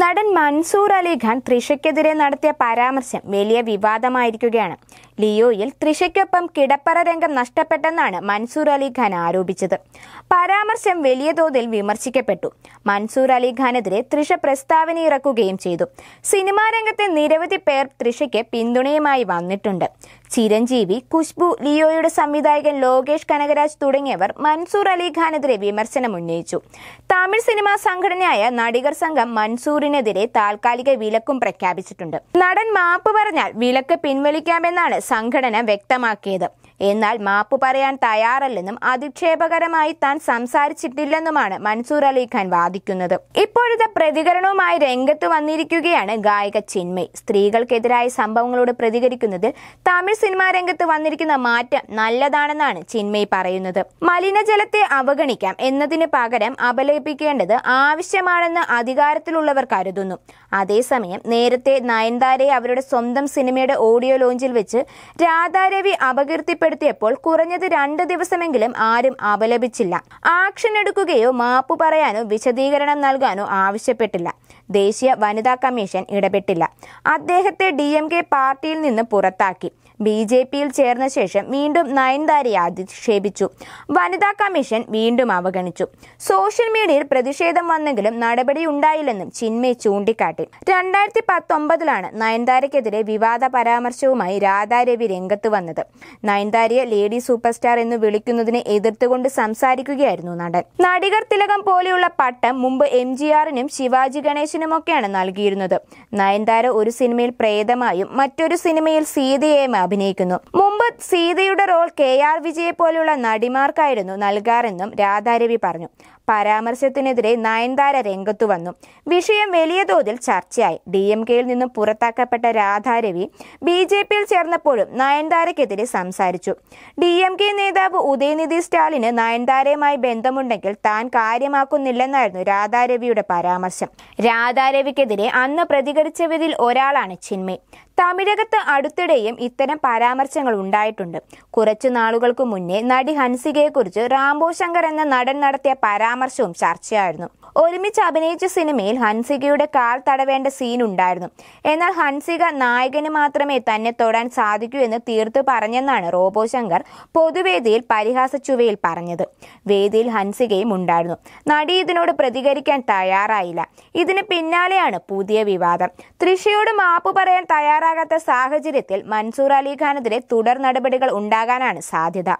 നടൻ മൻസൂർ അലിഖാൻ ത്രിഷയ്ക്കെതിരെ നടത്തിയ പരാമർശം വലിയ വിവാദമായിരിക്കുകയാണ് ലിയോയിൽ ത്രിഷയ്ക്കൊപ്പം കിടപ്പറ രംഗം നഷ്ടപ്പെട്ടെന്നാണ് മൻസൂർ അലിഖാൻ ആരോപിച്ചത് പരാമർശം വലിയ തോതിൽ വിമർശിക്കപ്പെട്ടു മൻസൂർ അലിഖാനെതിരെ ത്രിഷ പ്രസ്താവന ഇറക്കുകയും ചെയ്തു സിനിമാരംഗത്തെ നിരവധി പേർ ത്രിഷയ്ക്ക് പിന്തുണയുമായി വന്നിട്ടുണ്ട് ചിരഞ്ജീവി കുഷ്ബു ലിയോയുടെ സംവിധായകൻ ലോകേഷ് കനകരാജ് തുടങ്ങിയവർ മൻസൂർ അലിഖാനെതിരെ വിമർശനം ഉന്നയിച്ചു തമിഴ് സിനിമാ സംഘടനയായ നടികർ സംഘം മൻസൂറിനെതിരെ താൽക്കാലിക വിലക്കും പ്രഖ്യാപിച്ചിട്ടുണ്ട് നടൻ മാപ്പ് പറഞ്ഞാൽ വിലക്ക് പിൻവലിക്കാമെന്നാണ് സംഘടന വ്യക്തമാക്കിയത് എന്നാൽ മാപ്പ് പറയാൻ തയ്യാറല്ലെന്നും അധിക്ഷേപകരമായി താൻ സംസാരിച്ചിട്ടില്ലെന്നുമാണ് മൻസൂർ അലി ഖാൻ വാദിക്കുന്നത് ഇപ്പോഴത്തെ പ്രതികരണവുമായി രംഗത്ത് വന്നിരിക്കുകയാണ് ഗായിക ചിന്മയ് സ്ത്രീകൾക്കെതിരായ സംഭവങ്ങളോട് പ്രതികരിക്കുന്നതിൽ തമിഴ് സിനിമാ രംഗത്ത് വന്നിരിക്കുന്ന മാറ്റം നല്ലതാണെന്നാണ് ചിന്മയ് പറയുന്നത് മലിനജലത്തെ അവഗണിക്കാം എന്നതിന് പകരം അപലപിക്കേണ്ടത് ആവശ്യമാണെന്ന് അധികാരത്തിലുള്ളവർ കരുതുന്നു അതേസമയം നേരത്തെ നയൻതാരയെ അവരുടെ സ്വന്തം സിനിമയുടെ ഓഡിയോ ലോഞ്ചിൽ വെച്ച് രാധാരവി അപകീർത്തിപ്പെട്ടു രേഖപ്പെടുത്തിയപ്പോൾ കുറഞ്ഞത് രണ്ട് ദിവസമെങ്കിലും ആരും അപലപിച്ചില്ല ആക്ഷൻ എടുക്കുകയോ മാപ്പ് പറയാനോ വിശദീകരണം നൽകാനോ ആവശ്യപ്പെട്ടില്ല ദേശീയ വനിതാ കമ്മീഷൻ ഇടപെട്ടില്ല അദ്ദേഹത്തെ ഡി പാർട്ടിയിൽ നിന്ന് പുറത്താക്കി ബി ജെ പിയിൽ ചേർന്ന ശേഷം വീണ്ടും നയൻതാരയെ അധിക്ഷേപിച്ചു വനിതാ കമ്മീഷൻ വീണ്ടും അവഗണിച്ചു സോഷ്യൽ മീഡിയയിൽ പ്രതിഷേധം വന്നെങ്കിലും നടപടി ഉണ്ടായില്ലെന്നും ചിന്മയ് ചൂണ്ടിക്കാട്ടി രണ്ടായിരത്തി പത്തൊമ്പതിലാണ് നയൻതാരയ്ക്കെതിരെ വിവാദ പരാമർശവുമായി രാധാരവി രംഗത്ത് വന്നത് നയൻതാരയെ ലേഡി സൂപ്പർ സ്റ്റാർ എന്ന് വിളിക്കുന്നതിനെ എതിർത്തുകൊണ്ട് സംസാരിക്കുകയായിരുന്നു നടൻ നടികർ തിലകം പോലെയുള്ള പട്ടം മുമ്പ് എം ജി ആറിനും ശിവാജി ഗണേശനുമൊക്കെയാണ് നൽകിയിരുന്നത് നയൻതാര ഒരു സിനിമയിൽ പ്രേതമായും മറ്റൊരു സിനിമയിൽ സീതയെ അഭിനയിക്കുന്നു മുമ്പ് സീതയുടെ റോൾ കെ ആർ വിജയെ പോലുള്ള നടിമാർക്കായിരുന്നു നൽകാറെന്നും രാധാരവി പറഞ്ഞു പരാമർശത്തിനെതിരെ നയൻതാര രംഗത്തു വന്നു വിഷയം വലിയ തോതിൽ ചർച്ചയായി ഡി എം കെയിൽ നിന്നും പുറത്താക്കപ്പെട്ട രാധാരവി ബി ജെ പിയിൽ ചേർന്നപ്പോഴും നയൻതാരക്കെതിരെ സംസാരിച്ചു ഡി എം കെ നേതാവ് ഉദയനിധി സ്റ്റാലിന് നയൻതാരയുമായി ബന്ധമുണ്ടെങ്കിൽ താൻ കാര്യമാക്കുന്നില്ലെന്നായിരുന്നു രാധാരവിയുടെ പരാമർശം രാധാരവിക്കെതിരെ അന്ന് പ്രതികരിച്ചവരിൽ ഒരാളാണ് ചിന്മയ് തമിഴകത്ത് അടുത്തിടെയും ഇത്തരം പരാമർശങ്ങൾ ഉണ്ടായിട്ടുണ്ട് കുറച്ചു നാളുകൾക്ക് മുന്നേ നടി ഹൻസികയെക്കുറിച്ച് റാംബോ ശങ്കർ എന്ന നടൻ നടത്തിയ പരാമർശവും ചർച്ചയായിരുന്നു ഒരുമിച്ച് അഭിനയിച്ച സിനിമയിൽ ഹൻസികയുടെ കാൽ തടവേണ്ട സീൻ ഉണ്ടായിരുന്നു എന്നാൽ ഹൻസിക നായകന് മാത്രമേ തന്നെ തൊടാൻ സാധിക്കൂ എന്ന് തീർത്തു പറഞ്ഞെന്നാണ് റോബോ ശങ്കർ പൊതുവേദിയിൽ പരിഹാസ ചുവയിൽ പറഞ്ഞത് വേദിയിൽ ഹൻസികയും ഉണ്ടായിരുന്നു നടി ഇതിനോട് പ്രതികരിക്കാൻ തയ്യാറായില്ല ഇതിന് പിന്നാലെയാണ് പുതിയ വിവാദം തൃശയോട് മാപ്പ് പറയാൻ തയ്യാറാകാത്ത സാഹചര്യത്തിൽ മൻസൂർ അലിഖാനെതിരെ തുടർ നടപടികൾ ഉണ്ടാകാനാണ് സാധ്യത